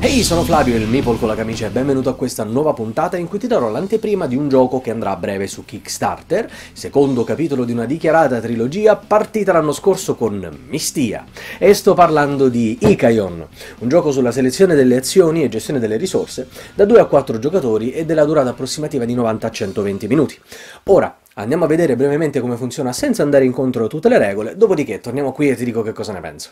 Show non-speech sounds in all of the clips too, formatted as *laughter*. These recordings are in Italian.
Ehi, hey, sono Flavio, il Meeple con la camicia e benvenuto a questa nuova puntata in cui ti darò l'anteprima di un gioco che andrà a breve su Kickstarter, secondo capitolo di una dichiarata trilogia partita l'anno scorso con Mistia. E sto parlando di Icaion, un gioco sulla selezione delle azioni e gestione delle risorse da 2 a 4 giocatori e della durata approssimativa di 90 a 120 minuti. Ora, andiamo a vedere brevemente come funziona senza andare incontro a tutte le regole, dopodiché torniamo qui e ti dico che cosa ne penso.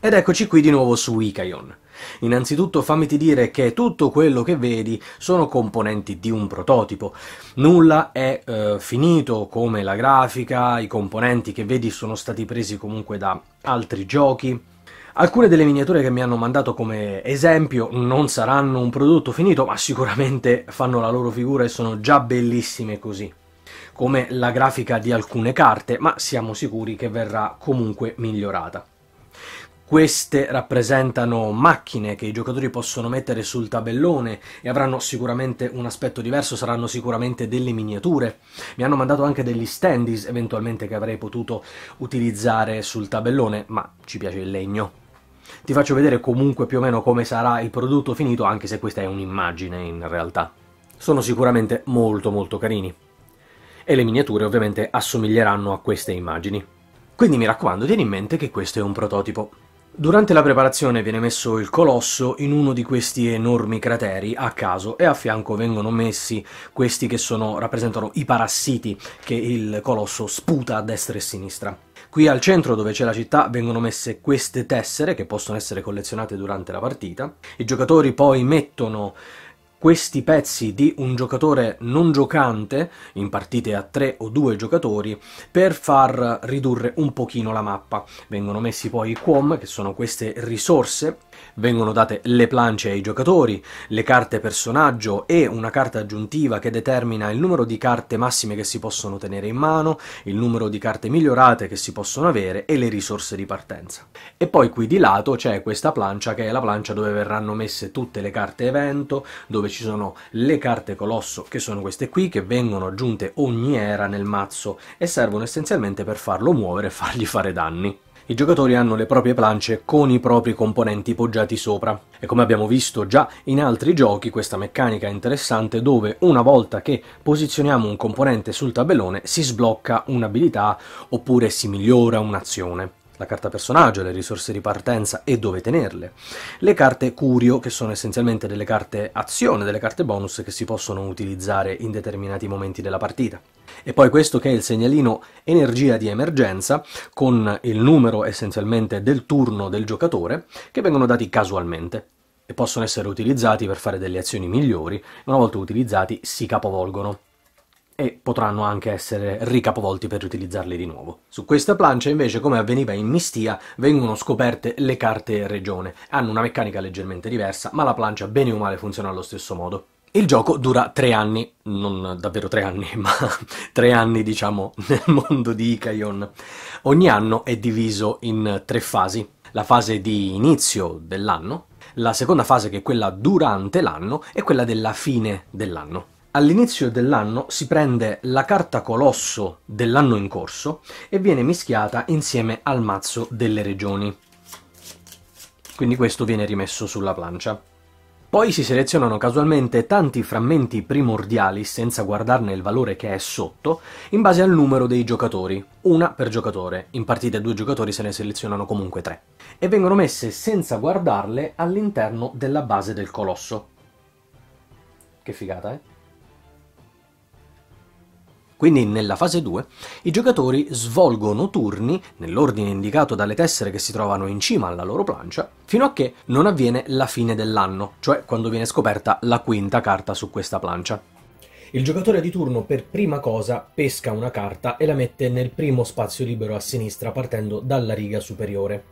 Ed eccoci qui di nuovo su Icaion. Innanzitutto fammiti dire che tutto quello che vedi sono componenti di un prototipo. Nulla è eh, finito come la grafica, i componenti che vedi sono stati presi comunque da altri giochi. Alcune delle miniature che mi hanno mandato come esempio non saranno un prodotto finito, ma sicuramente fanno la loro figura e sono già bellissime così come la grafica di alcune carte, ma siamo sicuri che verrà comunque migliorata. Queste rappresentano macchine che i giocatori possono mettere sul tabellone e avranno sicuramente un aspetto diverso, saranno sicuramente delle miniature. Mi hanno mandato anche degli standees eventualmente che avrei potuto utilizzare sul tabellone, ma ci piace il legno. Ti faccio vedere comunque più o meno come sarà il prodotto finito, anche se questa è un'immagine in realtà. Sono sicuramente molto molto carini. E le miniature ovviamente assomiglieranno a queste immagini. Quindi mi raccomando, tieni in mente che questo è un prototipo. Durante la preparazione viene messo il colosso in uno di questi enormi crateri a caso e a fianco vengono messi questi che sono, rappresentano i parassiti che il colosso sputa a destra e a sinistra. Qui al centro dove c'è la città vengono messe queste tessere che possono essere collezionate durante la partita. I giocatori poi mettono questi pezzi di un giocatore non giocante, in partite a tre o due giocatori, per far ridurre un pochino la mappa. Vengono messi poi i QOM, che sono queste risorse Vengono date le planche ai giocatori, le carte personaggio e una carta aggiuntiva che determina il numero di carte massime che si possono tenere in mano, il numero di carte migliorate che si possono avere e le risorse di partenza. E poi qui di lato c'è questa plancia che è la plancia dove verranno messe tutte le carte evento, dove ci sono le carte colosso che sono queste qui che vengono aggiunte ogni era nel mazzo e servono essenzialmente per farlo muovere e fargli fare danni. I giocatori hanno le proprie planche con i propri componenti poggiati sopra e come abbiamo visto già in altri giochi questa meccanica è interessante dove una volta che posizioniamo un componente sul tabellone si sblocca un'abilità oppure si migliora un'azione la carta personaggio, le risorse di partenza e dove tenerle, le carte curio che sono essenzialmente delle carte azione, delle carte bonus che si possono utilizzare in determinati momenti della partita. E poi questo che è il segnalino energia di emergenza con il numero essenzialmente del turno del giocatore che vengono dati casualmente e possono essere utilizzati per fare delle azioni migliori, ma una volta utilizzati si capovolgono e potranno anche essere ricapovolti per riutilizzarli di nuovo. Su questa plancia invece, come avveniva in Mistia, vengono scoperte le carte regione. Hanno una meccanica leggermente diversa, ma la plancia bene o male funziona allo stesso modo. Il gioco dura tre anni, non davvero tre anni, *laughs* ma tre anni diciamo nel mondo di Icaion. Ogni anno è diviso in tre fasi. La fase di inizio dell'anno, la seconda fase che è quella durante l'anno e quella della fine dell'anno. All'inizio dell'anno si prende la carta colosso dell'anno in corso e viene mischiata insieme al mazzo delle regioni. Quindi questo viene rimesso sulla plancia. Poi si selezionano casualmente tanti frammenti primordiali senza guardarne il valore che è sotto, in base al numero dei giocatori, una per giocatore, in partite due giocatori se ne selezionano comunque tre, e vengono messe senza guardarle all'interno della base del colosso. Che figata, eh? Quindi nella fase 2 i giocatori svolgono turni, nell'ordine indicato dalle tessere che si trovano in cima alla loro plancia, fino a che non avviene la fine dell'anno, cioè quando viene scoperta la quinta carta su questa plancia. Il giocatore di turno per prima cosa pesca una carta e la mette nel primo spazio libero a sinistra partendo dalla riga superiore.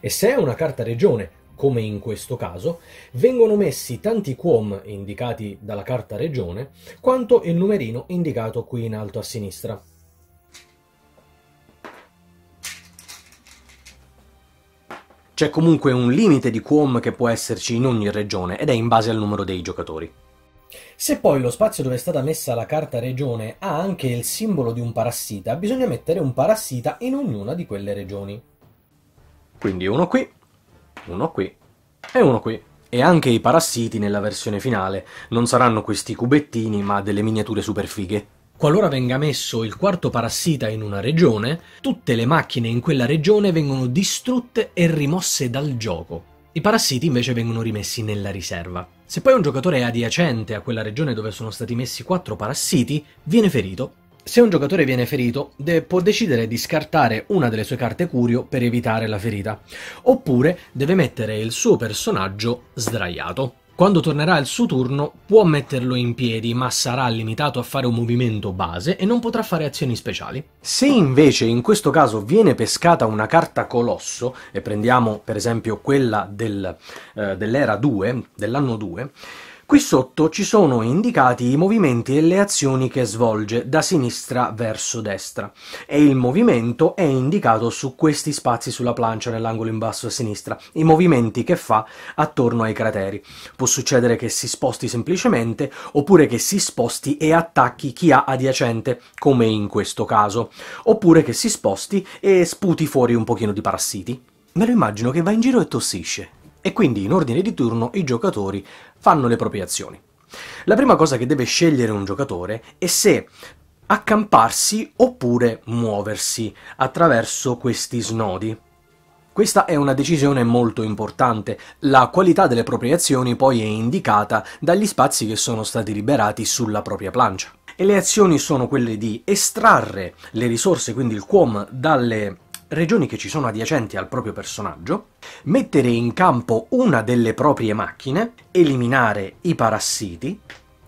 E se è una carta regione come in questo caso, vengono messi tanti quom indicati dalla carta regione quanto il numerino indicato qui in alto a sinistra. C'è comunque un limite di quom che può esserci in ogni regione ed è in base al numero dei giocatori. Se poi lo spazio dove è stata messa la carta regione ha anche il simbolo di un parassita, bisogna mettere un parassita in ognuna di quelle regioni. Quindi uno qui uno qui e uno qui. E anche i parassiti nella versione finale non saranno questi cubettini ma delle miniature superfighe. Qualora venga messo il quarto parassita in una regione, tutte le macchine in quella regione vengono distrutte e rimosse dal gioco. I parassiti invece vengono rimessi nella riserva. Se poi un giocatore è adiacente a quella regione dove sono stati messi quattro parassiti, viene ferito se un giocatore viene ferito, de- può decidere di scartare una delle sue carte curio per evitare la ferita, oppure deve mettere il suo personaggio sdraiato. Quando tornerà il suo turno può metterlo in piedi, ma sarà limitato a fare un movimento base e non potrà fare azioni speciali. Se invece in questo caso viene pescata una carta colosso, e prendiamo per esempio quella del, eh, dell'era 2, dell'anno 2, Qui sotto ci sono indicati i movimenti e le azioni che svolge da sinistra verso destra e il movimento è indicato su questi spazi sulla plancia nell'angolo in basso a sinistra, i movimenti che fa attorno ai crateri. Può succedere che si sposti semplicemente oppure che si sposti e attacchi chi ha adiacente, come in questo caso, oppure che si sposti e sputi fuori un pochino di parassiti. Me lo immagino che va in giro e tossisce e quindi in ordine di turno i giocatori fanno le proprie azioni. La prima cosa che deve scegliere un giocatore è se accamparsi oppure muoversi attraverso questi snodi. Questa è una decisione molto importante, la qualità delle proprie azioni poi è indicata dagli spazi che sono stati liberati sulla propria plancia. E le azioni sono quelle di estrarre le risorse, quindi il QOM, dalle regioni che ci sono adiacenti al proprio personaggio, mettere in campo una delle proprie macchine, eliminare i parassiti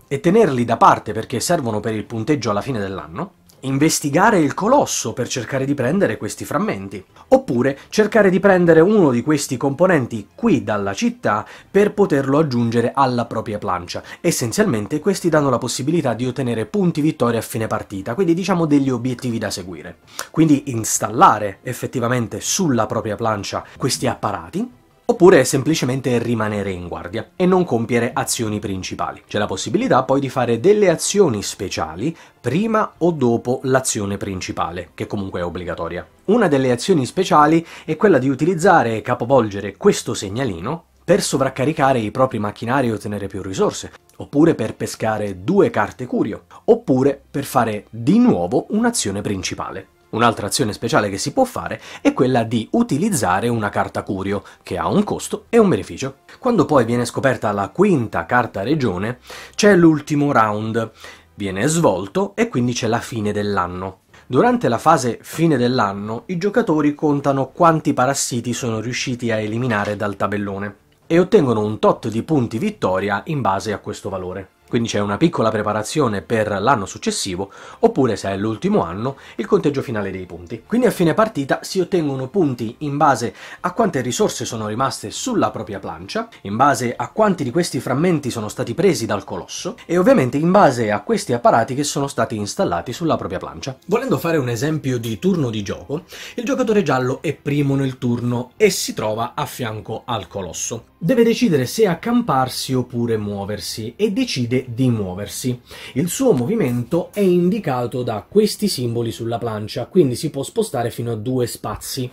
e tenerli da parte perché servono per il punteggio alla fine dell'anno, investigare il colosso per cercare di prendere questi frammenti, oppure cercare di prendere uno di questi componenti qui dalla città per poterlo aggiungere alla propria plancia. Essenzialmente questi danno la possibilità di ottenere punti vittoria a fine partita, quindi diciamo degli obiettivi da seguire. Quindi installare effettivamente sulla propria plancia questi apparati, oppure semplicemente rimanere in guardia e non compiere azioni principali. C'è la possibilità poi di fare delle azioni speciali prima o dopo l'azione principale, che comunque è obbligatoria. Una delle azioni speciali è quella di utilizzare e capovolgere questo segnalino per sovraccaricare i propri macchinari e ottenere più risorse, oppure per pescare due carte curio, oppure per fare di nuovo un'azione principale. Un'altra azione speciale che si può fare è quella di utilizzare una carta curio, che ha un costo e un beneficio. Quando poi viene scoperta la quinta carta regione, c'è l'ultimo round, viene svolto e quindi c'è la fine dell'anno. Durante la fase fine dell'anno i giocatori contano quanti parassiti sono riusciti a eliminare dal tabellone e ottengono un tot di punti vittoria in base a questo valore quindi c'è una piccola preparazione per l'anno successivo, oppure se è l'ultimo anno, il conteggio finale dei punti. Quindi a fine partita si ottengono punti in base a quante risorse sono rimaste sulla propria plancia, in base a quanti di questi frammenti sono stati presi dal colosso e ovviamente in base a questi apparati che sono stati installati sulla propria plancia. Volendo fare un esempio di turno di gioco, il giocatore giallo è primo nel turno e si trova a fianco al colosso. Deve decidere se accamparsi oppure muoversi e decide di muoversi. Il suo movimento è indicato da questi simboli sulla plancia, quindi si può spostare fino a due spazi,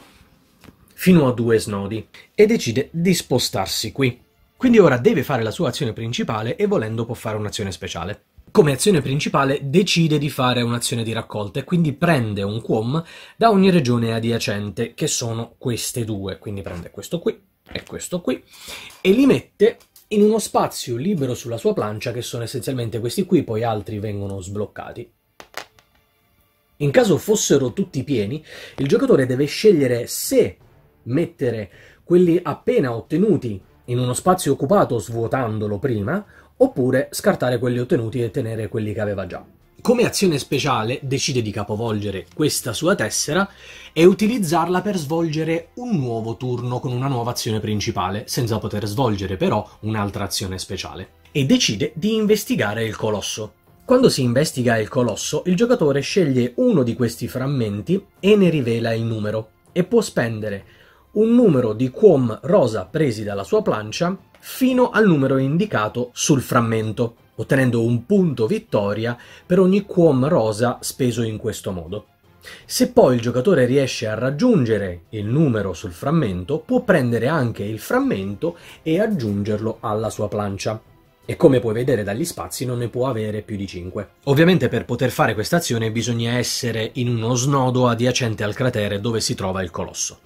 fino a due snodi, e decide di spostarsi qui. Quindi ora deve fare la sua azione principale e volendo può fare un'azione speciale. Come azione principale decide di fare un'azione di raccolta e quindi prende un quom da ogni regione adiacente, che sono queste due. Quindi prende questo qui e questo qui e li mette in uno spazio libero sulla sua plancia che sono essenzialmente questi qui, poi altri vengono sbloccati. In caso fossero tutti pieni, il giocatore deve scegliere se mettere quelli appena ottenuti in uno spazio occupato svuotandolo prima, oppure scartare quelli ottenuti e tenere quelli che aveva già. Come azione speciale decide di capovolgere questa sua tessera e utilizzarla per svolgere un nuovo turno con una nuova azione principale, senza poter svolgere però un'altra azione speciale. E decide di investigare il colosso. Quando si investiga il colosso, il giocatore sceglie uno di questi frammenti e ne rivela il numero, e può spendere un numero di quom rosa presi dalla sua plancia fino al numero indicato sul frammento ottenendo un punto vittoria per ogni quom rosa speso in questo modo. Se poi il giocatore riesce a raggiungere il numero sul frammento, può prendere anche il frammento e aggiungerlo alla sua plancia. E come puoi vedere dagli spazi non ne può avere più di 5. Ovviamente per poter fare questa azione bisogna essere in uno snodo adiacente al cratere dove si trova il colosso.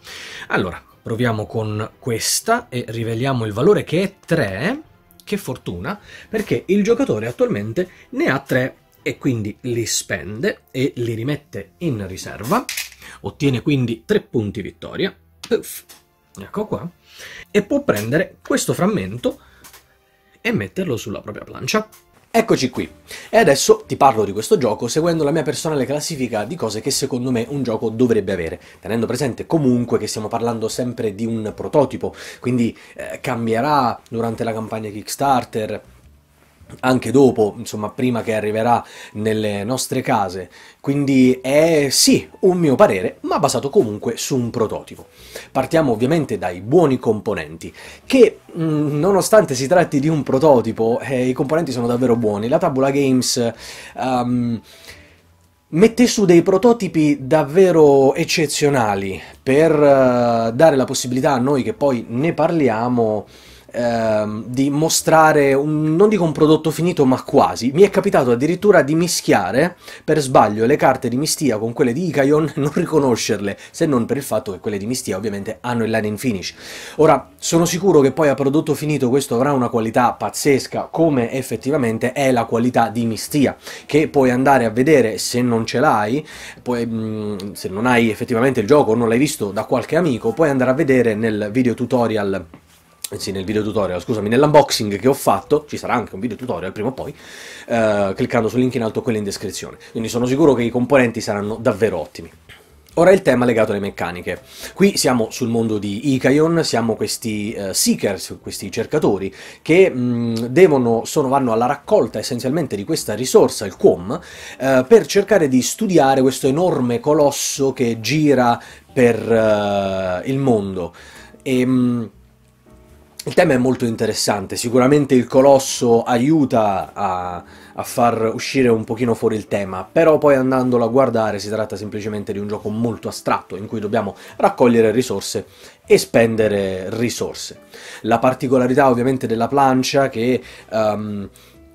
Allora, proviamo con questa e riveliamo il valore che è 3 che fortuna, perché il giocatore attualmente ne ha tre e quindi li spende e li rimette in riserva, ottiene quindi tre punti vittoria, Puff. ecco qua, e può prendere questo frammento e metterlo sulla propria plancia. Eccoci qui, e adesso ti parlo di questo gioco seguendo la mia personale classifica di cose che secondo me un gioco dovrebbe avere, tenendo presente comunque che stiamo parlando sempre di un prototipo, quindi eh, cambierà durante la campagna Kickstarter, anche dopo, insomma, prima che arriverà nelle nostre case. Quindi è sì un mio parere, ma basato comunque su un prototipo. Partiamo ovviamente dai buoni componenti, che mh, mm, nonostante si tratti di un prototipo, eh, i componenti sono davvero buoni. La Tabula Games... Um, mette su dei prototipi davvero eccezionali per uh, dare la possibilità a noi che poi ne parliamo ehm, di mostrare, un, non dico un prodotto finito, ma quasi. Mi è capitato addirittura di mischiare, per sbaglio, le carte di Mistia con quelle di Icaion e non riconoscerle, se non per il fatto che quelle di Mistia ovviamente hanno il line in finish. Ora, sono sicuro che poi a prodotto finito questo avrà una qualità pazzesca, come effettivamente è la qualità di Mistia, che puoi andare a vedere se non ce l'hai, poi, mm, se non hai effettivamente il gioco o non l'hai visto da qualche amico, puoi andare a vedere nel video tutorial sì, nel video tutorial, scusami, nell'unboxing che ho fatto, ci sarà anche un video tutorial prima o poi, eh, cliccando sul link in alto quello in descrizione. Quindi sono sicuro che i componenti saranno davvero ottimi. Ora il tema legato alle meccaniche. Qui siamo sul mondo di Icaion, siamo questi uh, seekers, questi cercatori, che mh, mm, devono, sono, vanno alla raccolta essenzialmente di questa risorsa, il Quom, uh, per cercare di studiare questo enorme colosso che gira per uh, il mondo. E, ehm, mh, il tema è molto interessante, sicuramente il colosso aiuta a, a, far uscire un pochino fuori il tema, però poi andandolo a guardare si tratta semplicemente di un gioco molto astratto in cui dobbiamo raccogliere risorse e spendere risorse. La particolarità ovviamente della plancia che... Um,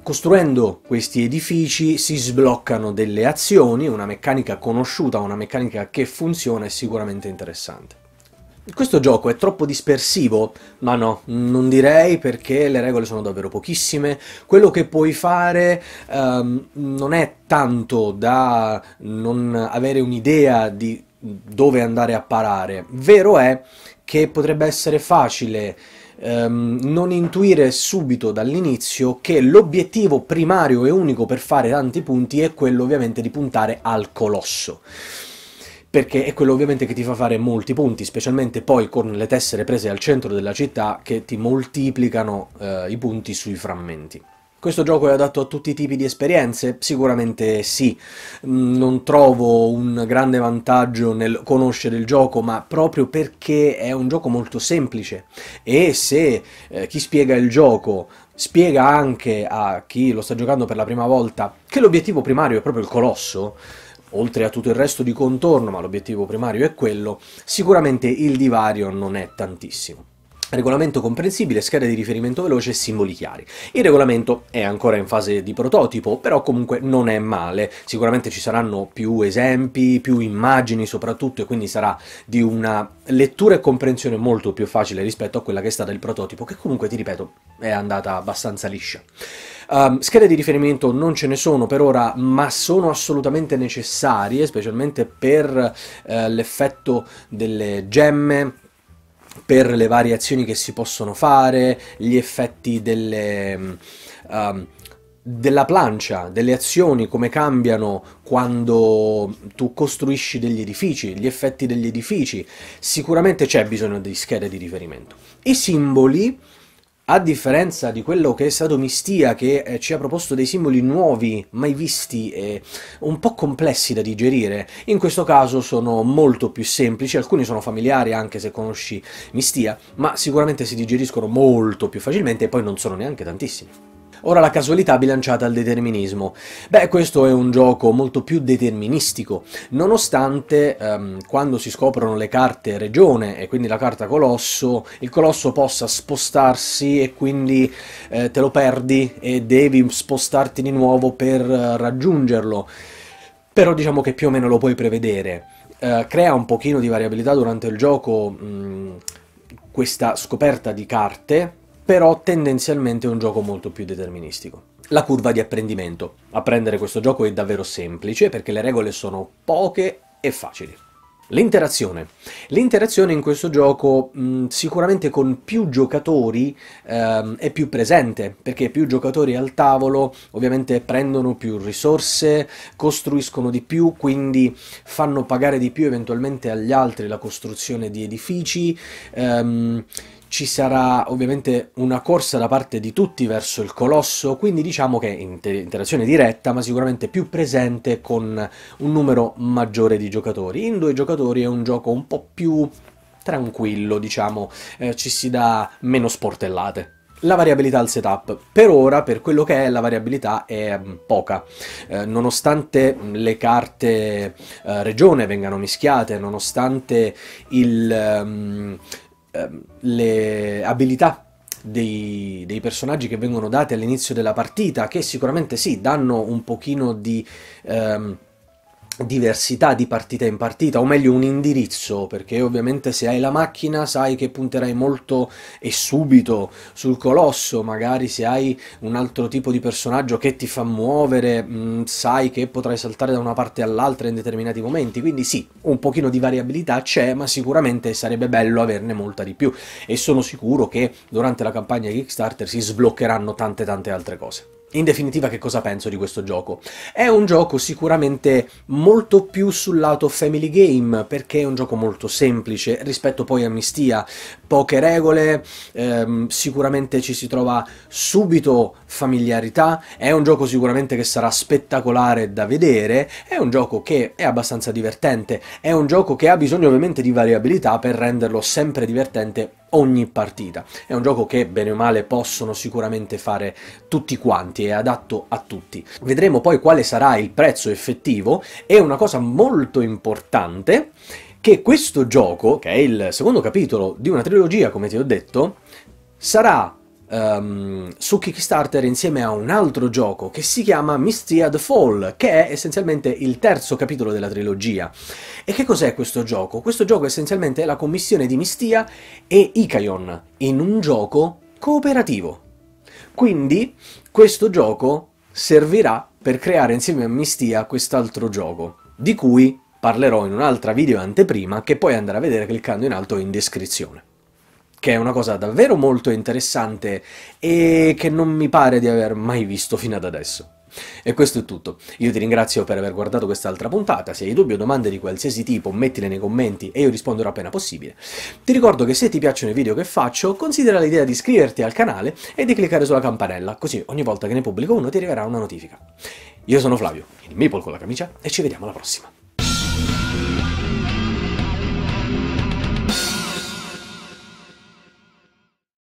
Costruendo questi edifici si sbloccano delle azioni, una meccanica conosciuta, una meccanica che funziona è sicuramente interessante. Questo gioco è troppo dispersivo? Ma no, non direi perché le regole sono davvero pochissime. Quello che puoi fare um, non è tanto da non avere un'idea di dove andare a parare. Vero è che potrebbe essere facile um, non intuire subito dall'inizio che l'obiettivo primario e unico per fare tanti punti è quello ovviamente di puntare al colosso perché è quello ovviamente che ti fa fare molti punti, specialmente poi con le tessere prese al centro della città che ti moltiplicano eh, i punti sui frammenti. Questo gioco è adatto a tutti i tipi di esperienze? Sicuramente sì. Mm, non trovo un grande vantaggio nel conoscere il gioco, ma proprio perché è un gioco molto semplice e se eh, chi spiega il gioco spiega anche a chi lo sta giocando per la prima volta che l'obiettivo primario è proprio il colosso, oltre a tutto il resto di contorno, ma l'obiettivo primario è quello, sicuramente il divario non è tantissimo. Regolamento comprensibile, schede di riferimento veloce e simboli chiari. Il regolamento è ancora in fase di prototipo, però comunque non è male. Sicuramente ci saranno più esempi, più immagini soprattutto, e quindi sarà di una lettura e comprensione molto più facile rispetto a quella che è stata il prototipo, che comunque, ti ripeto, è andata abbastanza liscia. Um, schede di riferimento non ce ne sono per ora, ma sono assolutamente necessarie, specialmente per uh, l'effetto delle gemme per le varie azioni che si possono fare, gli effetti delle, mm, um, della plancia, delle azioni, come cambiano quando tu costruisci degli edifici, gli effetti degli edifici. Sicuramente c'è bisogno di schede di riferimento. I simboli a differenza di quello che è stato Mistia, che eh, ci ha proposto dei simboli nuovi, mai visti e un po' complessi da digerire, in questo caso sono molto più semplici, alcuni sono familiari anche se conosci Mistia, ma sicuramente si digeriscono molto più facilmente e poi non sono neanche tantissimi ora la casualità bilanciata al determinismo. Beh, questo è un gioco molto più deterministico, nonostante ehm, quando si scoprono le carte regione e quindi la carta colosso, il colosso possa spostarsi e quindi eh, te lo perdi e devi spostarti di nuovo per eh, raggiungerlo. Però diciamo che più o meno lo puoi prevedere. Eh, crea un pochino di variabilità durante il gioco mh, mm, questa scoperta di carte, però tendenzialmente è un gioco molto più deterministico. La curva di apprendimento. Apprendere questo gioco è davvero semplice perché le regole sono poche e facili. L'interazione. L'interazione in questo gioco mh, sicuramente con più giocatori eh, è più presente, perché più giocatori al tavolo ovviamente prendono più risorse, costruiscono di più, quindi fanno pagare di più eventualmente agli altri la costruzione di edifici, ehm, ci sarà ovviamente una corsa da parte di tutti verso il colosso, quindi diciamo che inter interazione diretta, ma sicuramente più presente con un numero maggiore di giocatori. In due giocatori è un gioco un po' più tranquillo, diciamo, eh, ci si dà meno sportellate la variabilità al setup. Per ora, per quello che è, la variabilità è mm, poca. Eh, nonostante le carte eh, regione vengano mischiate, nonostante il, um, ehm, le abilità dei, dei, personaggi che vengono dati all'inizio della partita, che sicuramente sì, danno un pochino di... Ehm, diversità di partita in partita, o meglio un indirizzo, perché ovviamente se hai la macchina sai che punterai molto e subito sul colosso, magari se hai un altro tipo di personaggio che ti fa muovere, mh, mm, sai che potrai saltare da una parte all'altra in determinati momenti, quindi sì, un pochino di variabilità c'è, ma sicuramente sarebbe bello averne molta di più e sono sicuro che durante la campagna Kickstarter si sbloccheranno tante tante altre cose in definitiva che cosa penso di questo gioco? È un gioco sicuramente molto più sul lato family game perché è un gioco molto semplice rispetto poi a Amnistia poche regole, ehm, sicuramente ci si trova subito familiarità, è un gioco sicuramente che sarà spettacolare da vedere, è un gioco che è abbastanza divertente, è un gioco che ha bisogno ovviamente di variabilità per renderlo sempre divertente ogni partita. È un gioco che bene o male possono sicuramente fare tutti quanti, è adatto a tutti. Vedremo poi quale sarà il prezzo effettivo e una cosa molto importante che questo gioco, che è il secondo capitolo di una trilogia, come ti ho detto, sarà um, su Kickstarter insieme a un altro gioco che si chiama Mystia the Fall, che è essenzialmente il terzo capitolo della trilogia. E che cos'è questo gioco? Questo gioco essenzialmente è la commissione di Mistia e Icaion in un gioco cooperativo. Quindi questo gioco servirà per creare insieme a Mistia quest'altro gioco, di cui parlerò in un'altra video anteprima che puoi andare a vedere cliccando in alto in descrizione che è una cosa davvero molto interessante e che non mi pare di aver mai visto fino ad adesso. E questo è tutto. Io ti ringrazio per aver guardato quest'altra puntata. Se hai dubbi o domande di qualsiasi tipo, mettile nei commenti e io risponderò appena possibile. Ti ricordo che se ti piacciono i video che faccio, considera l'idea di iscriverti al canale e di cliccare sulla campanella, così ogni volta che ne pubblico uno ti arriverà una notifica. Io sono Flavio, il Meeple con la camicia, e ci vediamo alla prossima.